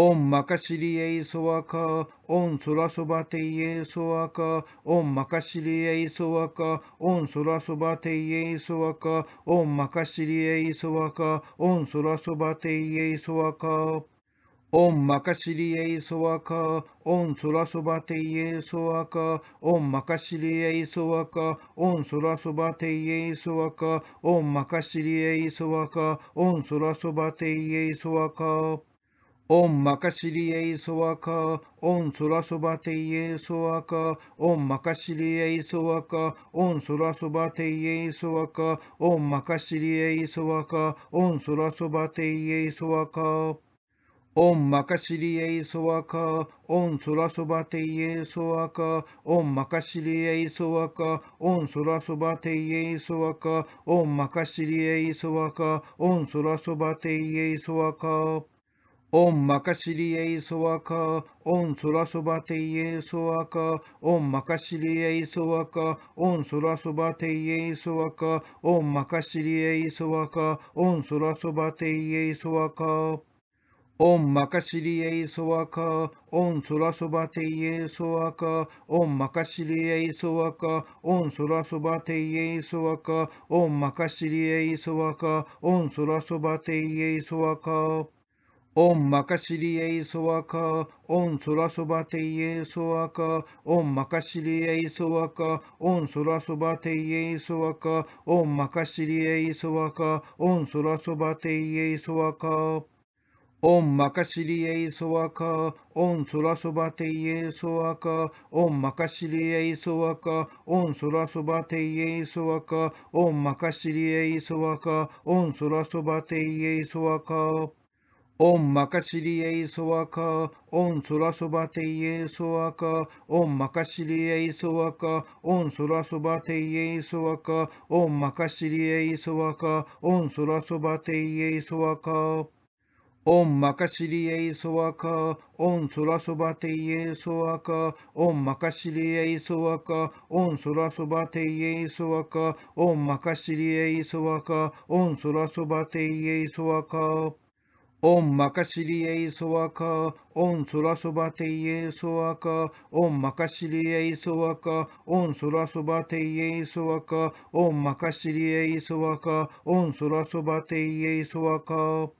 オンマカシリエイソワカ、オンソラソバテイエイソワカ、オンマカシリエイソワカ、オンソラソバテイエイソワカ、オンマカシリエイソワカ、オンソラソバテイエイソワカ。オンマカシリエイソワカ、オンソラソバテイエイソワカ、オンマカシリエイソワカ、オンソラソバテイエイソワカ、オンマカシリエイソワカ、オンソラソバテイエイソワカ。オンマカシリエイソワカ、オンソラソバテイエイソワカ、オンマカシリエイソワカ、オンソラソバテイエイソワカ、オンマカシリエイソワカ、オンソラソバテイエイソワカ。オンマカシリエイソワカ、オンソラソバテイエイソワカ、オンマカシリエイソワカ、オンソラソバテイエイソワカ、オンマカシリエイソワカ、オンソラソバテイエイソワカ。オンソイワカオンマカシリエイソワカ、オンソラソバテイエイソワカ、オンマカシリエイソワカ、オンソラソバテイエイソワカ、オンマカシリエイソワカ、オンソラソバテイエイソワカ。オンマカシリエイソワカ、オンソラソバテイエイソワカ、オンマカシリエイソワカ、オンソラソバテイエイソワカ、オンマカシリエイソワカ、オンソラソバテイエイソワカ。オンマカシリエイソワカ、オンソラソバテイエイソワカ、オンマカシリエイソワカ、オンソラソバテイエイソワカ、オンマカシリエイソワカ、オンソラソバテイエイソワカ。オンマカシリエイソワカ、オンソラソバテイエイソワカ、オンマカシリエイソワカ、オンソラソバテイエイソワカ、オンマカシリエイソワカ、オンソラソバテイエイソワカ。オンマカシリエイソワカ、オンソラソバテイエイソワカ、オンマカシリエイソワカ、オンソラソバテイエイソワカ、オンマカシリエイソワカ、オンソラソバテイエイソワカ。オンマカシリエイソワカ、オンソラソバテイエイソワカ、オンマカシリエイソワカ、オンソラソバテイエイソワカ、オンマカシリエイソワカ、オンソラソバテイエイソワカ。オオンマカシリエイソワカ、オンソラソバテイエイソワカ、オンマカシリエイソワカ、オンソラソバテイエイソワカ、オンマカシリエイソワカ、オンソラソバテイエイソワカ。